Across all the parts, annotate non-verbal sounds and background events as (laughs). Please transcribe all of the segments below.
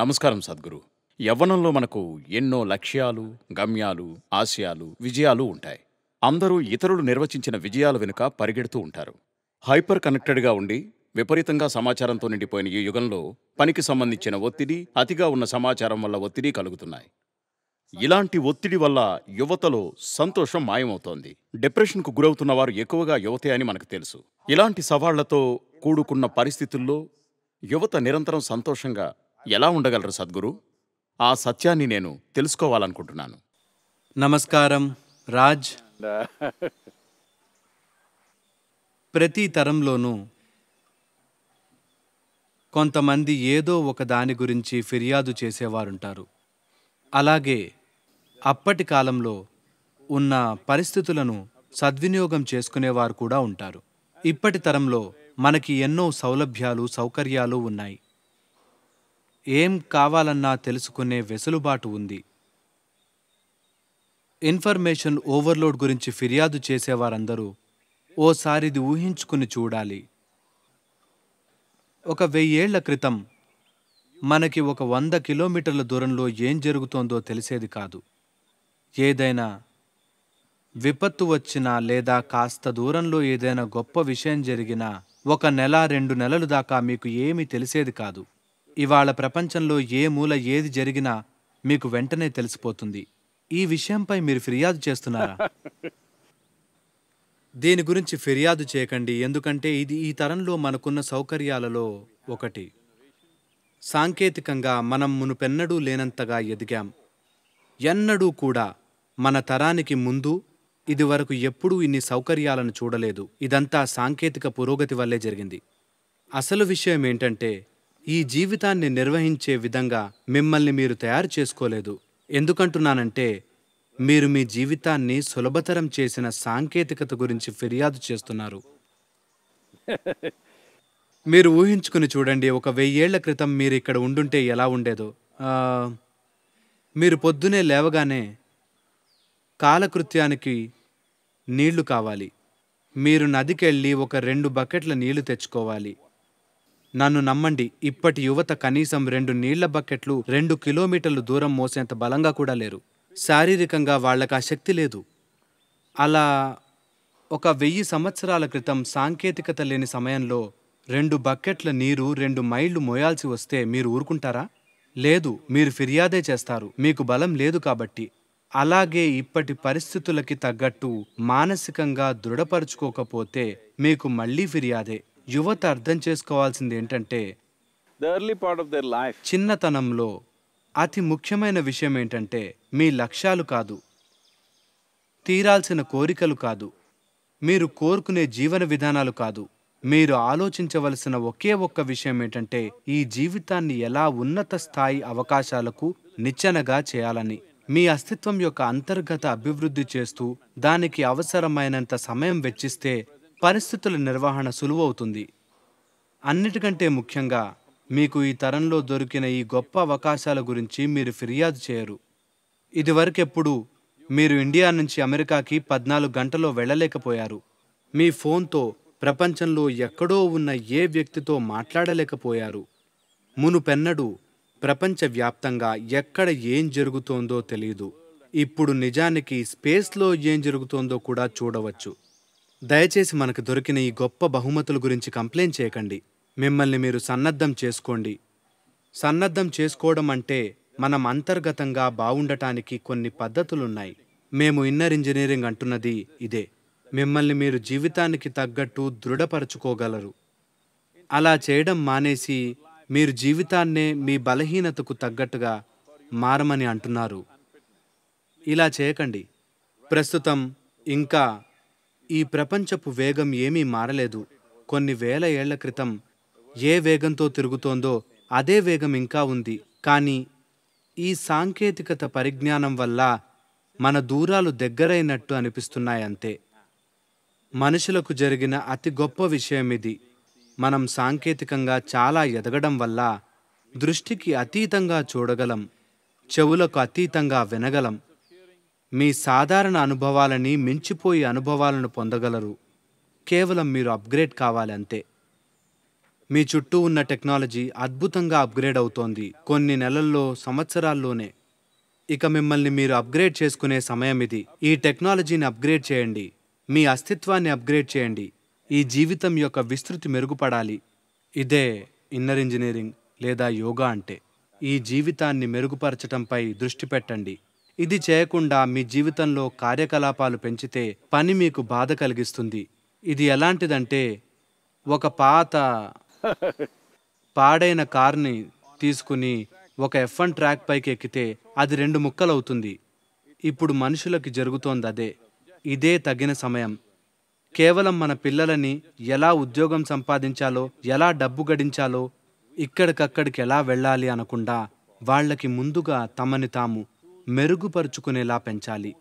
నమస్కారం సద్గురు యవ్వనంలో మనకు ఎన్నో లక్ష్యాలు గమ్యాలు ఆశయాలు విజయాలు ఉంటాయి అందరూ ఇతరులు నిర్వచించిన విజయాల వెనుక పరిగెడుతూ ఉంటారు హైపర్ కనెక్టెడ్గా ఉండి విపరీతంగా సమాచారంతో నిండిపోయిన ఈ యుగంలో పనికి సంబంధించిన ఒత్తిడి అతిగా ఉన్న సమాచారం వల్ల ఒత్తిడి కలుగుతున్నాయి ఇలాంటి ఒత్తిడి వల్ల యువతలో సంతోషం మాయమవుతోంది డిప్రెషన్కు గురవుతున్న వారు ఎక్కువగా యువతే అని మనకు తెలుసు ఇలాంటి సవాళ్లతో కూడుకున్న పరిస్థితుల్లో యువత నిరంతరం సంతోషంగా ఎలా ఉండగలరు సద్గురు ఆ సత్యాన్ని నేను తెలుసుకోవాలనుకుంటున్నాను నమస్కారం రాజ్ ప్రతి తరంలోనూ కొంతమంది ఏదో ఒక దాని గురించి ఫిర్యాదు చేసేవారుంటారు అలాగే అప్పటి కాలంలో ఉన్న పరిస్థితులను సద్వినియోగం చేసుకునేవారు కూడా ఉంటారు ఇప్పటి తరంలో మనకి ఎన్నో సౌలభ్యాలు సౌకర్యాలు ఉన్నాయి ఏం కావాలన్నా తెలుసుకునే వెసులుబాటు ఉంది ఇన్ఫర్మేషన్ ఓవర్లోడ్ గురించి ఫిర్యాదు చేసేవారందరూ ఓసారిది ఊహించుకుని చూడాలి ఒక వెయ్యేళ్ల క్రితం మనకి ఒక వంద కిలోమీటర్ల దూరంలో ఏం జరుగుతోందో తెలిసేది కాదు ఏదైనా విపత్తు వచ్చినా లేదా కాస్త దూరంలో ఏదైనా గొప్ప విషయం జరిగినా ఒక నెల రెండు నెలలు దాకా మీకు ఏమీ తెలిసేది కాదు ఇవాళ ప్రపంచంలో ఏ మూల ఏది జరిగినా మీకు వెంటనే తెలిసిపోతుంది ఈ విషయంపై మీరు ఫిర్యాదు చేస్తున్నారా (laughs) దీని గురించి ఫిర్యాదు చేయకండి ఎందుకంటే ఇది ఈ తరంలో మనకున్న సౌకర్యాలలో ఒకటి సాంకేతికంగా మనం మునుపెన్నడూ లేనంతగా ఎదిగాం ఎన్నడూ కూడా మన తరానికి ముందు ఇదివరకు ఎప్పుడూ ఇన్ని సౌకర్యాలను చూడలేదు ఇదంతా సాంకేతిక పురోగతి వల్లే జరిగింది అసలు విషయం ఏంటంటే ఈ జీవితాన్ని నిర్వహించే విధంగా మిమ్మల్ని మీరు తయారు చేసుకోలేదు ఎందుకంటున్నానంటే మీరు మీ జీవితాన్ని సులభతరం చేసిన సాంకేతికత గురించి ఫిర్యాదు చేస్తున్నారు (laughs) మీరు ఊహించుకుని చూడండి ఒక వెయ్యేళ్ల క్రితం మీరు ఇక్కడ ఉండుంటే ఎలా ఉండేదో మీరు పొద్దునే లేవగానే కాలకృత్యానికి నీళ్లు కావాలి మీరు నదికెళ్ళి ఒక రెండు బకెట్ల నీళ్లు తెచ్చుకోవాలి నన్ను నమ్మండి ఇప్పటి యువత కనీసం రెండు నీళ్ల బకెట్లు రెండు కిలోమీటర్లు దూరం మోసేంత బలంగా కూడా లేరు శారీరకంగా వాళ్ళకు ఆ శక్తి లేదు అలా ఒక వెయ్యి సంవత్సరాల క్రితం సాంకేతికత లేని సమయంలో రెండు బకెట్ల నీరు రెండు మైళ్ళు మోయాల్సి వస్తే మీరు ఊరుకుంటారా లేదు మీరు ఫిర్యాదే చేస్తారు మీకు బలం లేదు కాబట్టి అలాగే ఇప్పటి పరిస్థితులకి తగ్గట్టు మానసికంగా దృఢపరుచుకోకపోతే మీకు మళ్ళీ ఫిర్యాదే యువత అర్థం చేసుకోవాల్సింది ఏంటంటే చిన్నతనంలో అతి ముఖ్యమైన విషయం ఏంటంటే మీ లక్ష్యాలు కాదు తీరాల్సిన కోరికలు కాదు మీరు కోరుకునే జీవన విధానాలు కాదు మీరు ఆలోచించవలసిన ఒకే ఒక్క విషయం ఏంటంటే ఈ జీవితాన్ని ఎలా ఉన్నత స్థాయి అవకాశాలకు నిచ్చెనగా చేయాలని మీ అస్తిత్వం యొక్క అంతర్గత అభివృద్ధి చేస్తూ దానికి అవసరమైనంత సమయం వెచ్చిస్తే పరిస్థితుల నిర్వహణ సులువవుతుంది అన్నిటికంటే ముఖ్యంగా మీకు ఈ తరంలో దొరికిన ఈ గొప్ప అవకాశాల గురించి మీరు ఫిర్యాదు చేయరు ఇదివరకెప్పుడు మీరు ఇండియా నుంచి అమెరికాకి పద్నాలుగు గంటలో వెళ్ళలేకపోయారు మీ ఫోన్తో ప్రపంచంలో ఎక్కడో ఉన్న ఏ వ్యక్తితో మాట్లాడలేకపోయారు మునుపెన్నడు ప్రపంచవ్యాప్తంగా ఎక్కడ ఏం జరుగుతోందో తెలియదు ఇప్పుడు నిజానికి స్పేస్లో ఏం జరుగుతోందో కూడా చూడవచ్చు దయచేసి మనకు దొరికిన ఈ గొప్ప బహుమతుల గురించి కంప్లైంట్ చేయకండి మిమ్మల్ని మీరు సన్నద్ధం చేసుకోండి సన్నద్ధం చేసుకోవడం అంటే మనం అంతర్గతంగా బాగుండటానికి కొన్ని పద్ధతులున్నాయి మేము ఇన్నర్ ఇంజనీరింగ్ అంటున్నది ఇదే మిమ్మల్ని మీరు జీవితానికి తగ్గట్టు దృఢపరచుకోగలరు అలా చేయడం మానేసి మీరు జీవితాన్నే మీ బలహీనతకు తగ్గట్టుగా మారమని అంటున్నారు ఇలా చేయకండి ప్రస్తుతం ఇంకా ఈ ప్రపంచపు వేగం ఏమీ మారలేదు కొన్ని వేల ఏళ్ల క్రితం ఏ వేగంతో తిరుగుతోందో అదే వేగం ఇంకా ఉంది కానీ ఈ సాంకేతికత పరిజ్ఞానం వల్ల మన దూరాలు దగ్గరైనట్టు అనిపిస్తున్నాయంతే మనుషులకు జరిగిన అతి గొప్ప విషయం ఇది మనం సాంకేతికంగా చాలా ఎదగడం వల్ల దృష్టికి అతీతంగా చూడగలం చెవులకు అతీతంగా వినగలం మీ సాధారణ అనుభవాలని మించిపోయి అనుభవాలను పొందగలరు కేవలం మీరు అప్గ్రేడ్ కావాలి అంతే మీ చుట్టూ ఉన్న టెక్నాలజీ అద్భుతంగా అప్గ్రేడ్ అవుతోంది కొన్ని నెలల్లో సంవత్సరాల్లోనే ఇక మిమ్మల్ని మీరు అప్గ్రేడ్ చేసుకునే సమయం ఇది ఈ టెక్నాలజీని అప్గ్రేడ్ చేయండి మీ అస్తిత్వాన్ని అప్గ్రేడ్ చేయండి ఈ జీవితం యొక్క విస్తృతి మెరుగుపడాలి ఇదే ఇన్నర్ ఇంజనీరింగ్ లేదా యోగా అంటే ఈ జీవితాన్ని మెరుగుపరచటంపై దృష్టి పెట్టండి ఇది చేయకుండా మీ జీవితంలో కార్యకలాపాలు పెంచితే పని మీకు బాధ కలిగిస్తుంది ఇది ఎలాంటిదంటే ఒక పాత పాడైన కార్ని తీసుకుని ఒక ఎఫ్ వన్ ట్రాక్ పైకి ఎక్కితే అది రెండు ముక్కలవుతుంది ఇప్పుడు మనుషులకి జరుగుతోంది అదే ఇదే తగిన సమయం కేవలం మన పిల్లలని ఎలా ఉద్యోగం సంపాదించాలో ఎలా డబ్బు గడించాలో ఇక్కడికక్కడికి ఎలా వెళ్ళాలి అనకుండా వాళ్ళకి ముందుగా తమని తాము మెరుగుపరుచుకునేలా పెంచాలి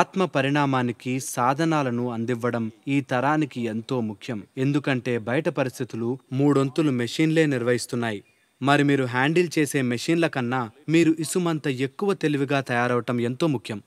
ఆత్మ పరిణామానికి సాధనాలను అందివ్వడం ఈ తరానికి ఎంతో ముఖ్యం ఎందుకంటే బయట పరిస్థితులు మూడొంతులు మెషిన్లే నిర్వహిస్తున్నాయి మరి మీరు హ్యాండిల్ చేసే మెషిన్ల కన్నా మీరు ఇసుమంత ఎక్కువ తెలివిగా తయారవటం ఎంతో ముఖ్యం